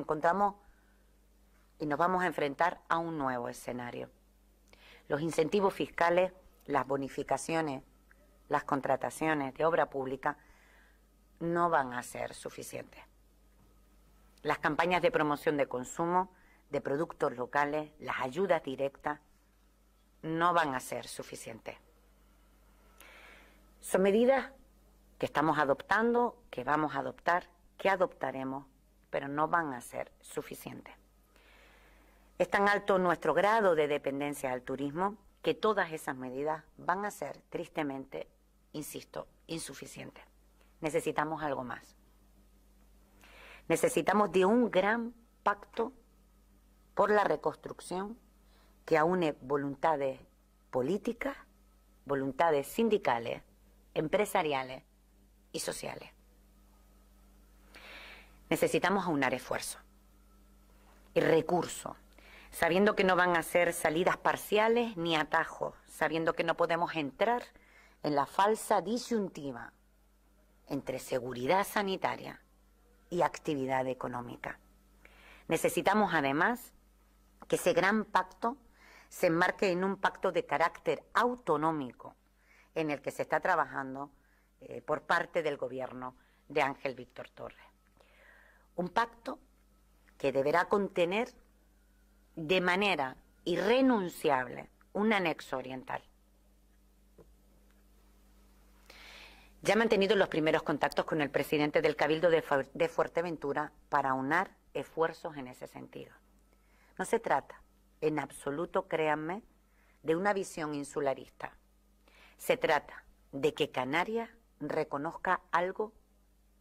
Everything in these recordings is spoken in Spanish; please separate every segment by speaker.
Speaker 1: encontramos y nos vamos a enfrentar a un nuevo escenario. Los incentivos fiscales, las bonificaciones, las contrataciones de obra pública no van a ser suficientes. Las campañas de promoción de consumo, de productos locales, las ayudas directas, no van a ser suficientes. Son medidas que estamos adoptando, que vamos a adoptar, que adoptaremos pero no van a ser suficientes. Es tan alto nuestro grado de dependencia al turismo que todas esas medidas van a ser, tristemente, insisto, insuficientes. Necesitamos algo más. Necesitamos de un gran pacto por la reconstrucción que aúne voluntades políticas, voluntades sindicales, empresariales y sociales necesitamos aunar esfuerzo y recurso, sabiendo que no van a ser salidas parciales ni atajos, sabiendo que no podemos entrar en la falsa disyuntiva entre seguridad sanitaria y actividad económica. Necesitamos además que ese gran pacto se enmarque en un pacto de carácter autonómico en el que se está trabajando eh, por parte del gobierno de Ángel Víctor Torres un pacto que deberá contener de manera irrenunciable un anexo oriental. Ya mantenido los primeros contactos con el presidente del Cabildo de, de Fuerteventura para unar esfuerzos en ese sentido. No se trata, en absoluto, créanme, de una visión insularista. Se trata de que Canarias reconozca algo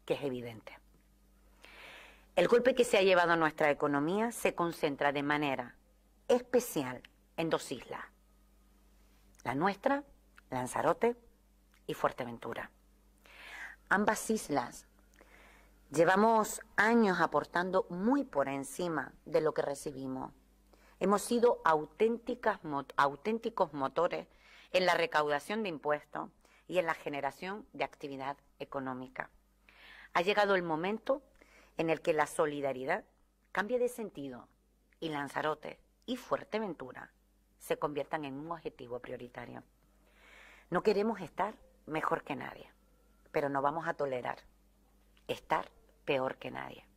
Speaker 1: que es evidente. El golpe que se ha llevado a nuestra economía se concentra de manera especial en dos islas, la nuestra, Lanzarote y Fuerteventura. Ambas islas llevamos años aportando muy por encima de lo que recibimos. Hemos sido auténticos motores en la recaudación de impuestos y en la generación de actividad económica. Ha llegado el momento en el que la solidaridad cambie de sentido y Lanzarote y Fuerteventura se conviertan en un objetivo prioritario. No queremos estar mejor que nadie, pero no vamos a tolerar estar peor que nadie.